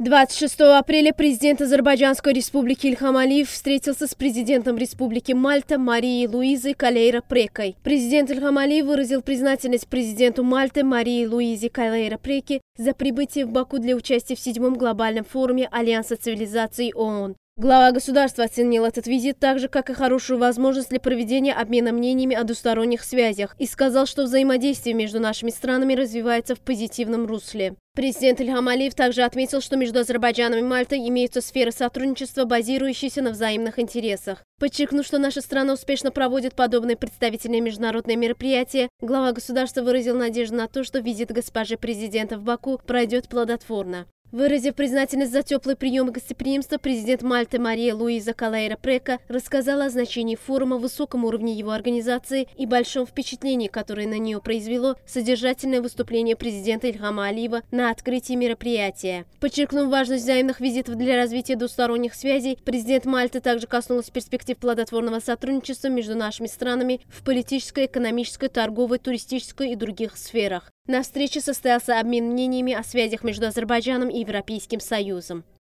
26 апреля президент Азербайджанской республики Ильхам Алиев встретился с президентом республики Мальта Марией Луизой Калейра Прекой. Президент Ильхам Алиев выразил признательность президенту Мальты Марии Луизе Калейра Преки за прибытие в Баку для участия в седьмом глобальном форуме Альянса цивилизаций ООН. Глава государства оценил этот визит так же, как и хорошую возможность для проведения обмена мнениями о двусторонних связях и сказал, что взаимодействие между нашими странами развивается в позитивном русле. Президент Ильхам Алиев также отметил, что между Азербайджаном и Мальтой имеются сферы сотрудничества, базирующиеся на взаимных интересах. Подчеркнув, что наша страна успешно проводит подобные представительные международные мероприятия, глава государства выразил надежду на то, что визит госпожи президента в Баку пройдет плодотворно. Выразив признательность за теплый прием и гостеприимство, президент Мальты Мария Луиза Калейра Прека рассказала о значении форума, высоком уровне его организации и большом впечатлении, которое на нее произвело содержательное выступление президента Ильхама Алиева на открытии мероприятия. Подчеркнув важность взаимных визитов для развития двусторонних связей, президент Мальты также коснулась перспектив плодотворного сотрудничества между нашими странами в политической, экономической, торговой, туристической и других сферах. На встрече состоялся обмен мнениями о связях между Азербайджаном и Европейским Союзом.